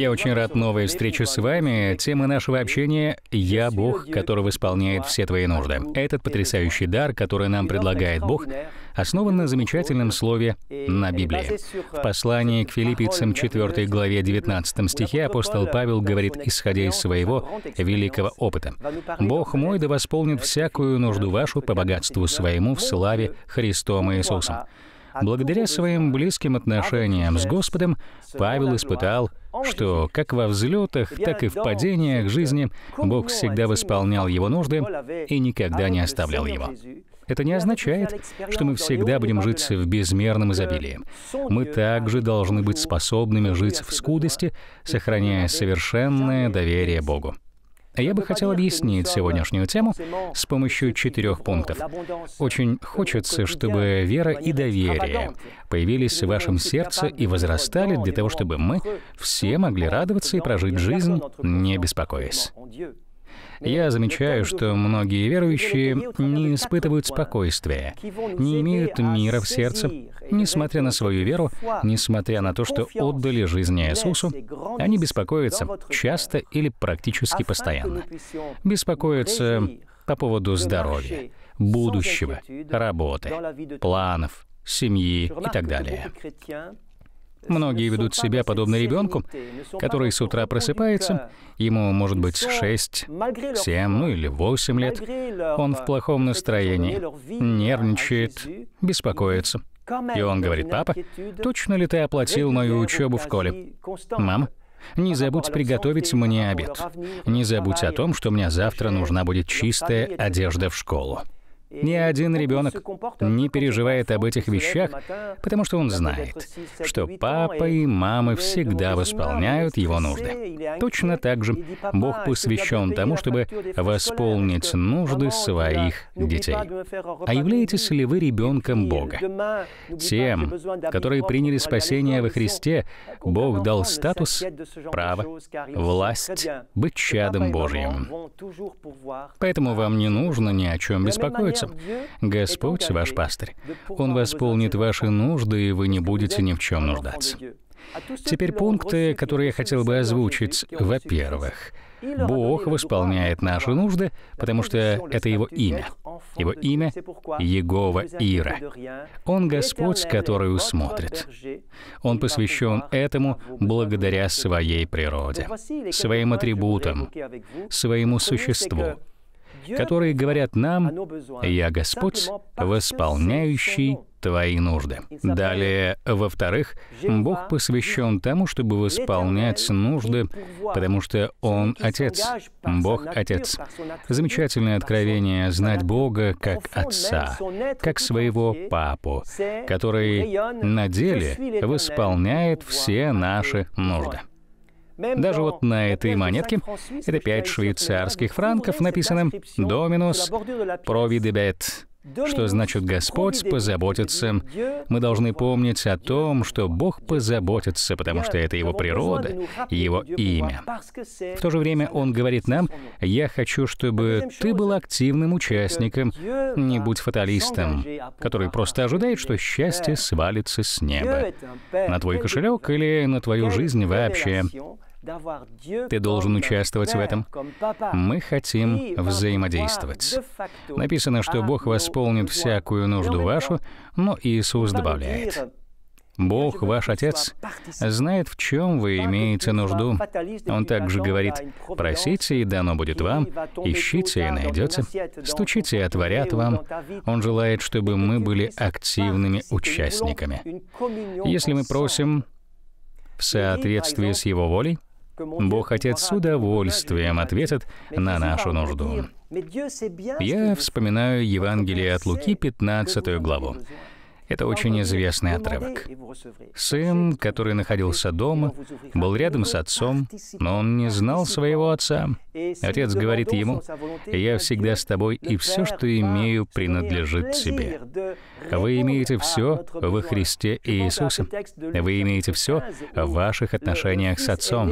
Я очень рад новой встрече с вами. Тема нашего общения — «Я Бог, который исполняет все твои нужды». Этот потрясающий дар, который нам предлагает Бог, основан на замечательном слове «на Библии». В послании к филиппийцам 4 главе 19 стихе апостол Павел говорит, исходя из своего великого опыта, «Бог мой да восполнит всякую нужду вашу по богатству своему в славе Христом Иисусом». Благодаря своим близким отношениям с Господом Павел испытал, что как во взлетах, так и в падениях жизни Бог всегда восполнял его нужды и никогда не оставлял его. Это не означает, что мы всегда будем жить в безмерном изобилии. Мы также должны быть способными жить в скудости, сохраняя совершенное доверие Богу. А я бы хотел объяснить сегодняшнюю тему с помощью четырех пунктов. Очень хочется, чтобы вера и доверие появились в вашем сердце и возрастали для того, чтобы мы все могли радоваться и прожить жизнь, не беспокоясь. Я замечаю, что многие верующие не испытывают спокойствия, не имеют мира в сердце, несмотря на свою веру, несмотря на то, что отдали жизнь Иисусу, они беспокоятся часто или практически постоянно. Беспокоятся по поводу здоровья, будущего, работы, планов, семьи и так далее. Многие ведут себя подобно ребенку, который с утра просыпается, ему может быть 6, 7, ну или 8 лет. Он в плохом настроении, нервничает, беспокоится. И он говорит, «Папа, точно ли ты оплатил мою учебу в школе?» Мам, не забудь приготовить мне обед. Не забудь о том, что мне завтра нужна будет чистая одежда в школу». Ни один ребенок не переживает об этих вещах, потому что он знает, что папа и мамы всегда восполняют его нужды. Точно так же Бог посвящен тому, чтобы восполнить нужды своих детей. А являетесь ли вы ребенком Бога? Тем, которые приняли спасение во Христе, а Бог дал статус, право, власть быть чадом Божьим. Поэтому вам не нужно ни о чем беспокоиться сердцем. Господь ваш пастырь. Он восполнит ваши нужды, и вы не будете ни в чем нуждаться. Теперь пункты, которые я хотел бы озвучить. Во-первых, Бог восполняет наши нужды, потому что это Его имя. Его имя — Егова Ира. Он Господь, который усмотрит. Он посвящен этому благодаря своей природе, своим атрибутам, своему существу которые говорят нам, «Я Господь, восполняющий твои нужды». Далее, во-вторых, Бог посвящен тому, чтобы восполнять нужды, потому что Он — Отец. Бог — Отец. Замечательное откровение знать Бога как Отца, как своего Папу, который на деле восполняет все наши нужды. Даже вот на этой монетке, это 5 швейцарских франков, написано «Доминус провидебет», что значит «Господь позаботится». Мы должны помнить о том, что Бог позаботится, потому что это Его природа, Его имя. В то же время Он говорит нам, «Я хочу, чтобы ты был активным участником, не будь фаталистом, который просто ожидает, что счастье свалится с неба на твой кошелек или на твою жизнь вообще». Ты должен участвовать в этом. Мы хотим взаимодействовать. Написано, что Бог восполнит всякую нужду вашу, но Иисус добавляет. Бог, ваш Отец, знает, в чем вы имеете нужду. Он также говорит, просите, и дано будет вам, ищите, и найдете, стучите, и отворят вам. Он желает, чтобы мы были активными участниками. Если мы просим в соответствии с Его волей, Бог Отец с удовольствием ответит на нашу нужду. Я вспоминаю Евангелие от Луки, 15 главу. Это очень известный отрывок. Сын, который находился дома, был рядом с отцом, но он не знал своего отца. Отец говорит ему, «Я всегда с тобой, и все, что имею, принадлежит тебе». Вы имеете все во Христе Иисусе. Вы имеете все в ваших отношениях с отцом.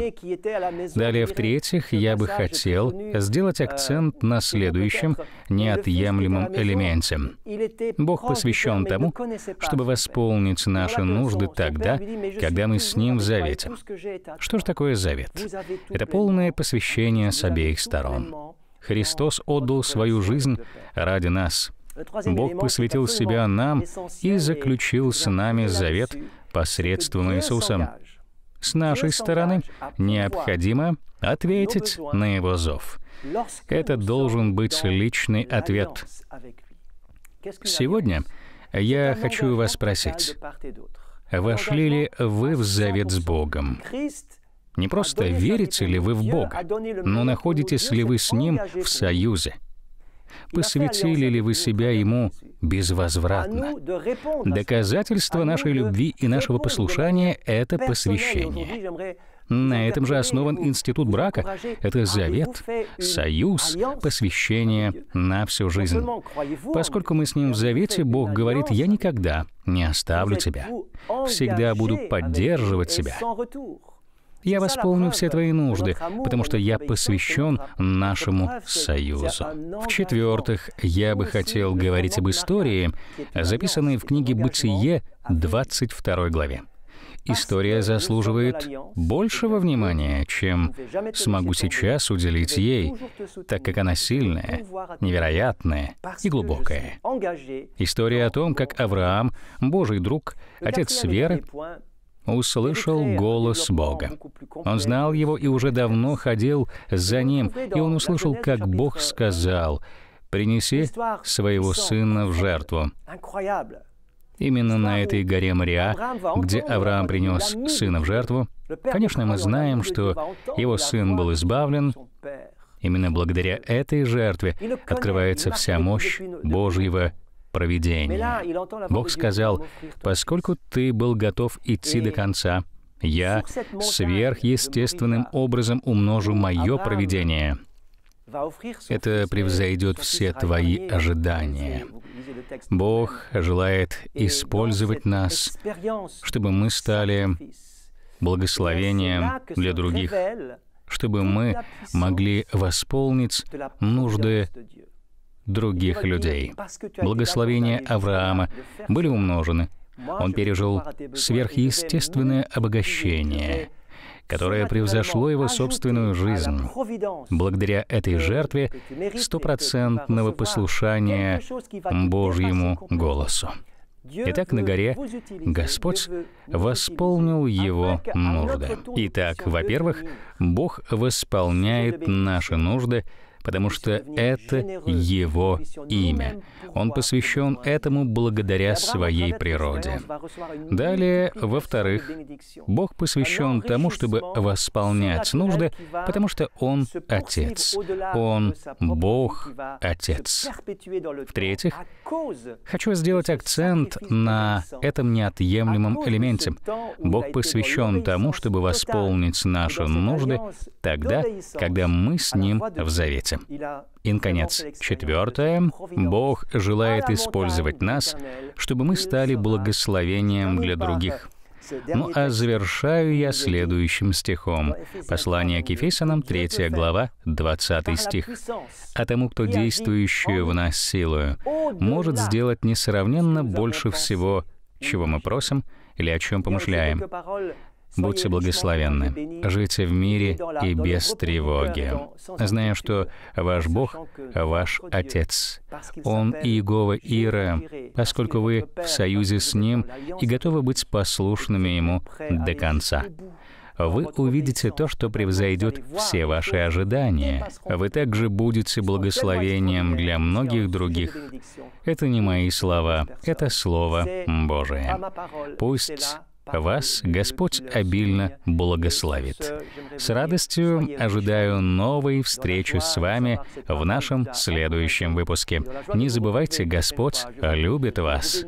Далее, в-третьих, я бы хотел сделать акцент на следующем неотъемлемом элементе. Бог посвящен тому, чтобы восполнить наши нужды тогда, когда мы с Ним в завете. Что же такое завет? Это полное посвящение с обеих сторон. Христос отдал свою жизнь ради нас. Э, Бог посвятил себя нам и заключил с нами завет посредством Иисуса. С нашей стороны а необходимо ответить на его зов. Это должен быть личный ответ. Сегодня я хочу вас спросить, вошли ли вы в завет с Богом? Не просто верите ли вы в Бога, но находитесь ли вы с Ним в союзе? Посвятили ли вы себя Ему безвозвратно? Доказательство нашей любви и нашего послушания — это посвящение. На этом же основан институт брака. Это завет, союз, посвящение на всю жизнь. Поскольку мы с ним в завете, Бог говорит, «Я никогда не оставлю тебя. Всегда буду поддерживать тебя». Я восполню все твои нужды, потому что я посвящен нашему союзу. В-четвертых, я бы хотел говорить об истории, записанной в книге «Бытие» 22 главе история заслуживает большего внимания, чем смогу сейчас уделить ей, так как она сильная, невероятная и глубокая. История о том, как Авраам, Божий друг, отец веры, услышал голос Бога. Он знал его и уже давно ходил за ним, и он услышал, как Бог сказал, «Принеси своего сына в жертву». Именно на этой горе Мария, где Авраам принес сына в жертву, конечно, мы знаем, что его сын был избавлен. Именно благодаря этой жертве открывается вся мощь Божьего провидения. Бог сказал, «Поскольку ты был готов идти до конца, я сверхъестественным образом умножу мое провидение». Это превзойдет все твои ожидания. Бог желает использовать нас, чтобы мы стали благословением для других, чтобы мы могли восполнить нужды других людей. Благословения Авраама были умножены. Он пережил сверхъестественное обогащение — которое превзошло его собственную жизнь. Благодаря этой жертве стопроцентного послушания Божьему голосу. Итак, на горе Господь восполнил его нужды. Итак, во-первых, Бог восполняет наши нужды – потому что это его имя. Он посвящен этому благодаря своей природе. Далее, во-вторых, Бог посвящен тому, чтобы восполнять нужды, потому что Он — Отец. Он — Бог — Отец. В-третьих, хочу сделать акцент на этом неотъемлемом элементе. Бог посвящен тому, чтобы восполнить наши нужды тогда, когда мы с Ним в завете сердце. И, наконец, четвертое. Бог желает использовать нас, чтобы мы стали благословением для других. Ну а завершаю я следующим стихом. Послание к Ефесянам, 3 глава, 20 стих. «А тому, кто действующую в нас силою, может сделать несравненно больше всего, чего мы просим или о чем помышляем. Будьте благословенны, жите в мире и без тревоги, зная, что ваш Бог — ваш Отец. Он Иегова Ира, поскольку вы в союзе с Ним и готовы быть послушными Ему до конца вы увидите то, что превзойдет все ваши ожидания. Вы также будете благословением для многих других. Это не мои слова, это Слово Божие. Пусть вас Господь обильно благословит. С радостью ожидаю новой встречи с вами в нашем следующем выпуске. Не забывайте, Господь любит вас.